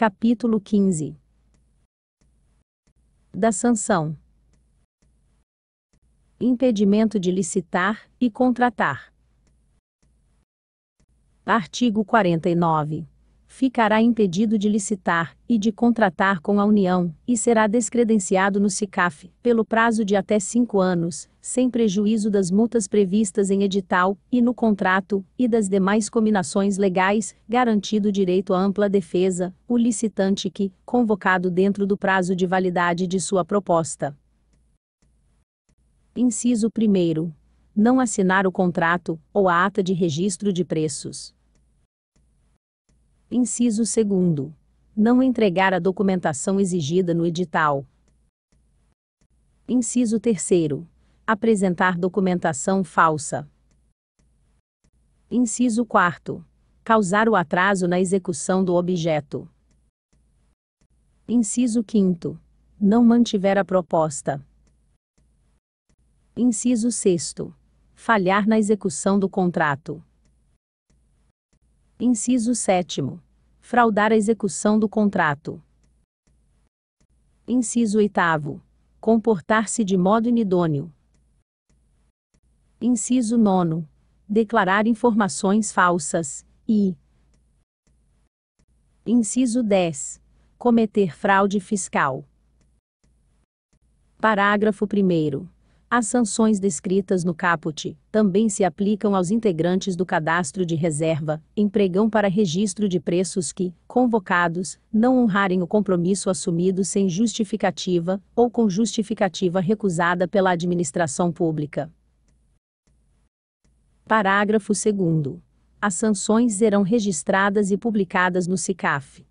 Capítulo 15 Da sanção impedimento de licitar e contratar. Artigo 49 ficará impedido de licitar e de contratar com a União e será descredenciado no SICAF pelo prazo de até cinco anos, sem prejuízo das multas previstas em edital e no contrato e das demais cominações legais, garantido direito à ampla defesa, o licitante que, convocado dentro do prazo de validade de sua proposta. Inciso 1. Não assinar o contrato ou a ata de registro de preços Inciso 2. Não entregar a documentação exigida no edital. Inciso 3. Apresentar documentação falsa. Inciso 4. Causar o atraso na execução do objeto. Inciso 5. Não mantiver a proposta. Inciso 6. Falhar na execução do contrato. Inciso 7 fraudar a execução do contrato. Inciso 8. Comportar-se de modo inidôneo. Inciso 9. Declarar informações falsas e. Inciso 10. Cometer fraude fiscal. Parágrafo 1. As sanções descritas no caput também se aplicam aos integrantes do cadastro de reserva, empregão para registro de preços que, convocados, não honrarem o compromisso assumido sem justificativa ou com justificativa recusada pela administração pública. Parágrafo 2. As sanções serão registradas e publicadas no SICAF.